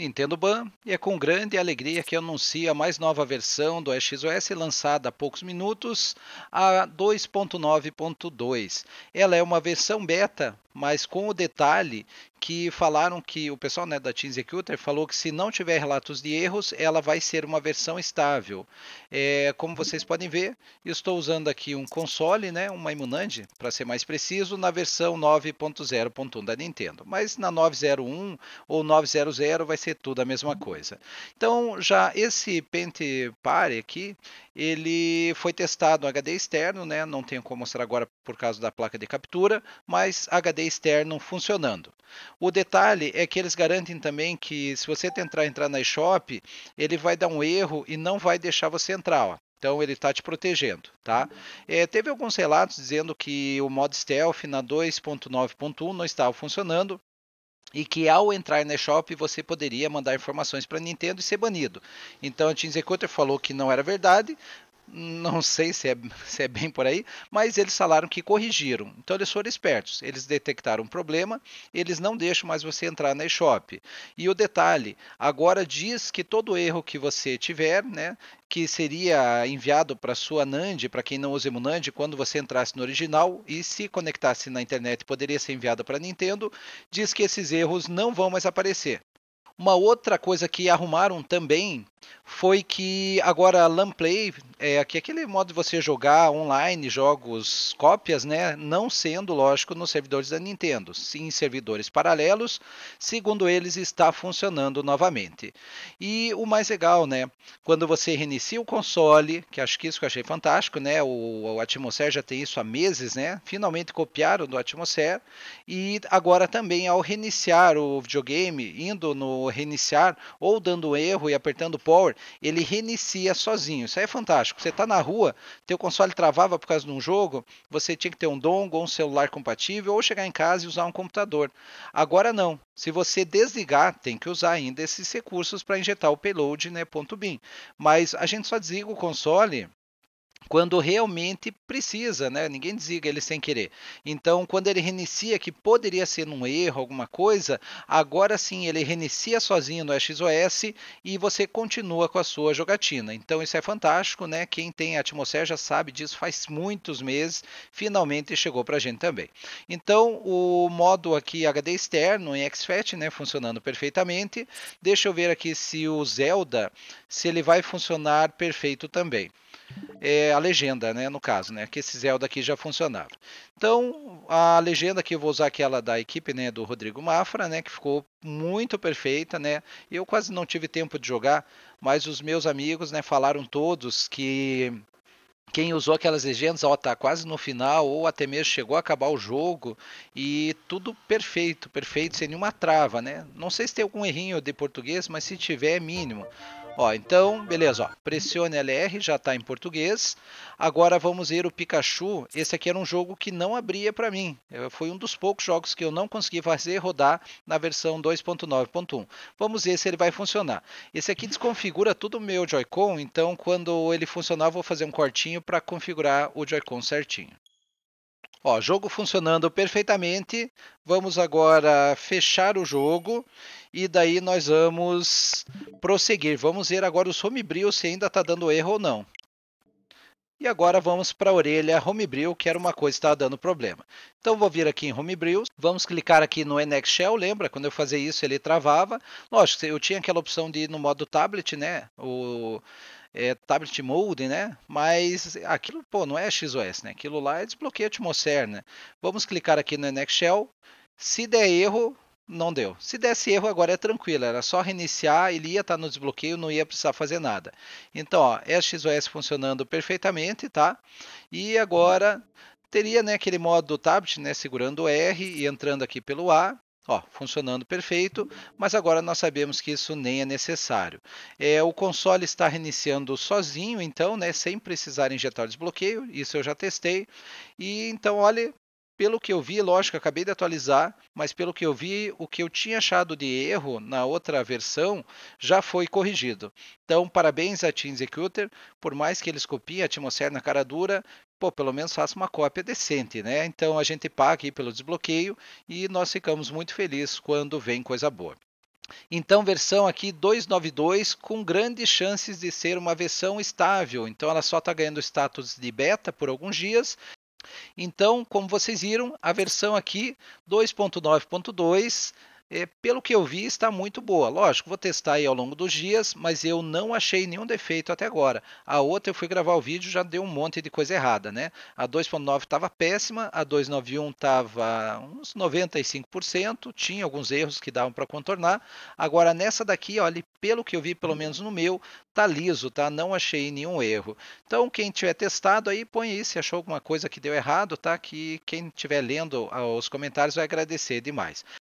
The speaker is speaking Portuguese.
Nintendo Ban, e é com grande alegria que anuncio a mais nova versão do XOS lançada há poucos minutos, a 2.9.2. Ela é uma versão beta mas com o detalhe que falaram que o pessoal né, da Team Executor falou que se não tiver relatos de erros, ela vai ser uma versão estável. É, como vocês podem ver, estou usando aqui um console, né, uma Imunand, para ser mais preciso, na versão 9.0.1 da Nintendo. Mas na 901 ou 900 vai ser tudo a mesma coisa. Então já esse Paint Pare aqui, ele foi testado HD externo, né? Não tenho como mostrar agora por causa da placa de captura, mas HD externo funcionando. O detalhe é que eles garantem também que se você tentar entrar na eShop, ele vai dar um erro e não vai deixar você entrar. Ó. Então ele está te protegendo, tá? É, teve alguns relatos dizendo que o modo stealth na 2.9.1 não estava funcionando e que ao entrar na shop você poderia mandar informações para Nintendo e ser banido. Então a Team Executor falou que não era verdade, não sei se é, se é, bem por aí, mas eles falaram que corrigiram. Então eles foram espertos, eles detectaram um problema, eles não deixam mais você entrar na eShop. E o detalhe, agora diz que todo erro que você tiver, né, que seria enviado para sua NAND, para quem não usa Nand, quando você entrasse no original e se conectasse na internet, poderia ser enviado para a Nintendo, diz que esses erros não vão mais aparecer. Uma outra coisa que arrumaram também foi que agora a Lamplay, é, aquele modo de você jogar online jogos cópias, né, não sendo lógico nos servidores da Nintendo, sim servidores paralelos, segundo eles está funcionando novamente. E o mais legal, né, quando você reinicia o console, que acho que isso que eu achei fantástico, né, o, o Atmosphere já tem isso há meses, né, finalmente copiaram do Atmosphere e agora também ao reiniciar o videogame, indo no reiniciar ou dando erro e apertando Power, ele reinicia sozinho. Isso aí é fantástico. Você está na rua, teu console travava por causa de um jogo, você tinha que ter um dongle ou um celular compatível ou chegar em casa e usar um computador. Agora não. Se você desligar, tem que usar ainda esses recursos para injetar o payload, né, .bin. Mas a gente só desliga o console quando realmente precisa, né? Ninguém desliga ele sem querer. Então, quando ele reinicia, que poderia ser um erro, alguma coisa, agora sim ele reinicia sozinho no XOS e você continua com a sua jogatina. Então, isso é fantástico, né? Quem tem Atmosfera já sabe disso faz muitos meses, finalmente chegou para a gente também. Então, o modo aqui HD externo em XFAT, né? Funcionando perfeitamente. Deixa eu ver aqui se o Zelda, se ele vai funcionar perfeito também. É, legenda, né, no caso, né, que esse Zelda aqui já funcionava. Então, a legenda que eu vou usar aquela da equipe, né, do Rodrigo Mafra, né, que ficou muito perfeita, né? Eu quase não tive tempo de jogar, mas os meus amigos, né, falaram todos que quem usou aquelas legendas, ó, tá quase no final, ou até mesmo chegou a acabar o jogo, e tudo perfeito, perfeito, sem nenhuma trava, né? Não sei se tem algum errinho de português, mas se tiver, é mínimo. Ó, então, beleza, ó. Pressione LR, já está em português. Agora vamos ver o Pikachu. Esse aqui era um jogo que não abria para mim. Eu, foi um dos poucos jogos que eu não consegui fazer rodar na versão 2.9.1. Vamos ver se ele vai funcionar. Esse aqui desconfigura tudo o meu Joy-Con, então quando ele funcionar, eu vou fazer um cortinho para configurar o Joy-Con certinho. Ó, jogo funcionando perfeitamente. Vamos agora fechar o jogo e daí nós vamos prosseguir. Vamos ver agora o Homebrew se ainda está dando erro ou não. E agora vamos para a orelha Homebrew, que era uma coisa que estava dando problema. Então vou vir aqui em Homebrew, vamos clicar aqui no NX Shell, lembra? Quando eu fazia isso ele travava. Lógico, eu tinha aquela opção de ir no modo tablet, né? O é, tablet mode, né? Mas aquilo, pô, não é XOS, né? Aquilo lá é desbloqueio atmosfera, né? Vamos clicar aqui no Next Shell. Se der erro, não deu. Se desse erro, agora é tranquilo. Era só reiniciar, ele ia estar tá no desbloqueio, não ia precisar fazer nada. Então, ó, é XOS funcionando perfeitamente, tá? E agora teria né, aquele modo do tablet, né, segurando o R e entrando aqui pelo A. Ó, funcionando perfeito, mas agora nós sabemos que isso nem é necessário. É, o console está reiniciando sozinho, então, né, sem precisar injetar desbloqueio, isso eu já testei. E então, olha, pelo que eu vi, lógico, acabei de atualizar, mas pelo que eu vi, o que eu tinha achado de erro na outra versão já foi corrigido. Então, parabéns a Team Executor, por mais que eles copiem a atmosfera na cara dura, pô, pelo menos faça uma cópia decente, né? Então a gente paga aqui pelo desbloqueio e nós ficamos muito felizes quando vem coisa boa. Então, versão aqui 292 com grandes chances de ser uma versão estável. Então, ela só está ganhando status de beta por alguns dias então, como vocês viram, a versão aqui 2.9.2 é, pelo que eu vi, está muito boa. Lógico, vou testar aí ao longo dos dias, mas eu não achei nenhum defeito até agora. A outra eu fui gravar o vídeo, já deu um monte de coisa errada, né? A 2.9 estava péssima, a 2.91 estava uns 95%, tinha alguns erros que davam para contornar. Agora nessa daqui, olha, pelo que eu vi, pelo menos no meu, tá liso, tá? Não achei nenhum erro. Então, quem tiver testado aí, põe aí se achou alguma coisa que deu errado, tá? Que quem tiver lendo ah, os comentários vai agradecer demais.